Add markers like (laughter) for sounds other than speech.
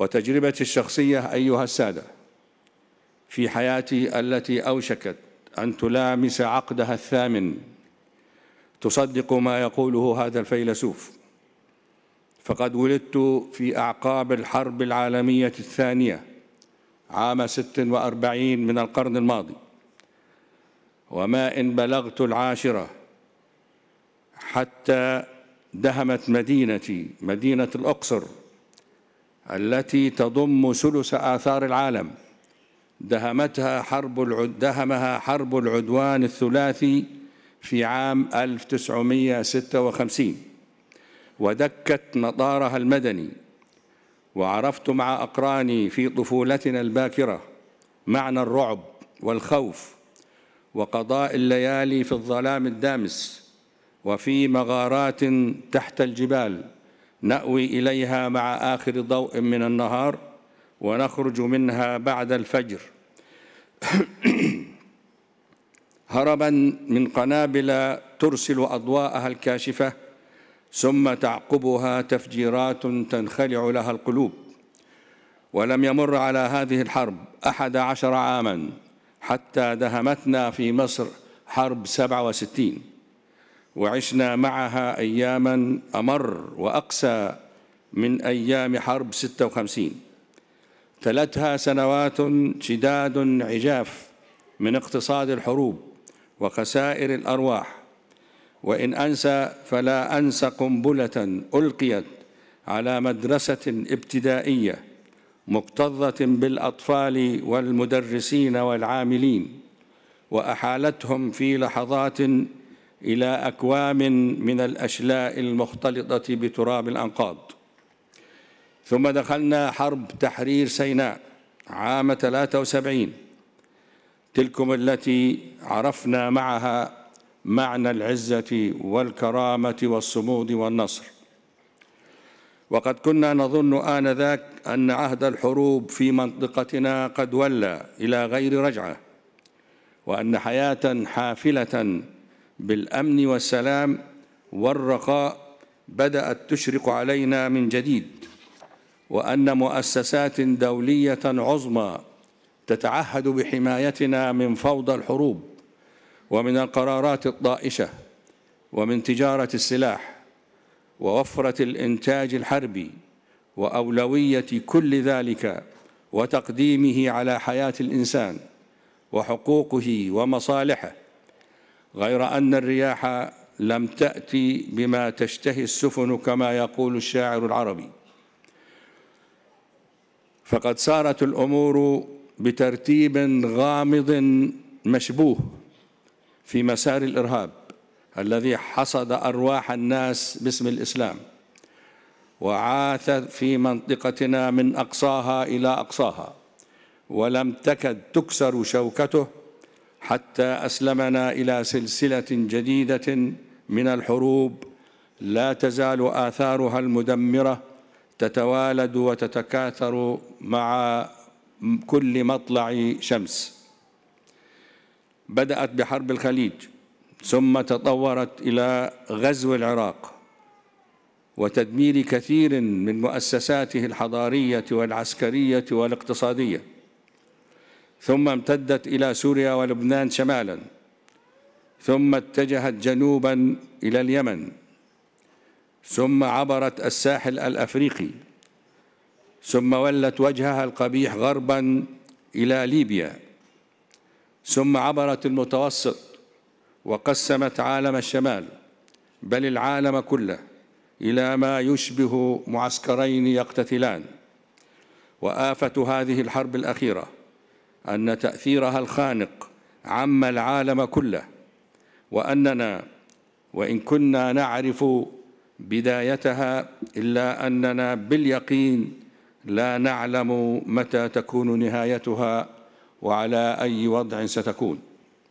وتجربتي الشخصية أيها السادة في حياتي التي أوشكت أن تلامس عقدها الثامن تصدق ما يقوله هذا الفيلسوف فقد ولدت في أعقاب الحرب العالمية الثانية عام 46 من القرن الماضي وما إن بلغت العاشرة حتى دهمت مدينتي مدينة الأقصر التي تضم ثلث آثار العالم دهمتها حرب العد دهمها حرب العدوان الثلاثي في عام 1956 ودكت مطارها المدني وعرفت مع أقراني في طفولتنا الباكرة معنى الرعب والخوف وقضاء الليالي في الظلام الدامس وفي مغارات تحت الجبال نأوي إليها مع آخر ضوء من النهار ونخرج منها بعد الفجر (coughs) هربا من قنابل ترسل أضواءها الكاشفة ثم تعقبها تفجيرات تنخلع لها القلوب ولم يمر على هذه الحرب أحد عشر عاما حتى دهمتنا في مصر حرب سبعة وستين وعشنا معها أياما أمر وأقسى من أيام حرب 56 تلتها سنوات شداد عجاف من اقتصاد الحروب وخسائر الأرواح وإن أنسى فلا أنسى قنبلة ألقيت على مدرسة ابتدائية مكتظة بالأطفال والمدرسين والعاملين وأحالتهم في لحظات إلى أكوام من الأشلاء المختلطة بتراب الأنقاض ثم دخلنا حرب تحرير سيناء عام 73 تلكم التي عرفنا معها معنى العزة والكرامة والصمود والنصر وقد كنا نظن آنذاك أن عهد الحروب في منطقتنا قد ولى إلى غير رجعة وأن حياة حافلة بالأمن والسلام والرخاء بدأت تشرق علينا من جديد وأن مؤسسات دولية عظمى تتعهد بحمايتنا من فوضى الحروب ومن القرارات الطائشة ومن تجارة السلاح ووفرة الإنتاج الحربي وأولوية كل ذلك وتقديمه على حياة الإنسان وحقوقه ومصالحه غير أن الرياح لم تأتي بما تشتهي السفن كما يقول الشاعر العربي فقد سارت الأمور بترتيب غامض مشبوه في مسار الإرهاب الذي حصد أرواح الناس باسم الإسلام وعاث في منطقتنا من أقصاها إلى أقصاها ولم تكد تكسر شوكته حتى أسلمنا إلى سلسلة جديدة من الحروب لا تزال آثارها المدمرة تتوالد وتتكاثر مع كل مطلع شمس بدأت بحرب الخليج ثم تطورت إلى غزو العراق وتدمير كثير من مؤسساته الحضارية والعسكرية والاقتصادية ثم امتدت إلى سوريا ولبنان شمالا ثم اتجهت جنوبا إلى اليمن ثم عبرت الساحل الأفريقي ثم ولت وجهها القبيح غربا إلى ليبيا ثم عبرت المتوسط وقسمت عالم الشمال بل العالم كله إلى ما يشبه معسكرين يقتتلان وآفة هذه الحرب الأخيرة أن تأثيرها الخانق عم العالم كله وأننا وإن كنا نعرف بدايتها إلا أننا باليقين لا نعلم متى تكون نهايتها وعلى أي وضع ستكون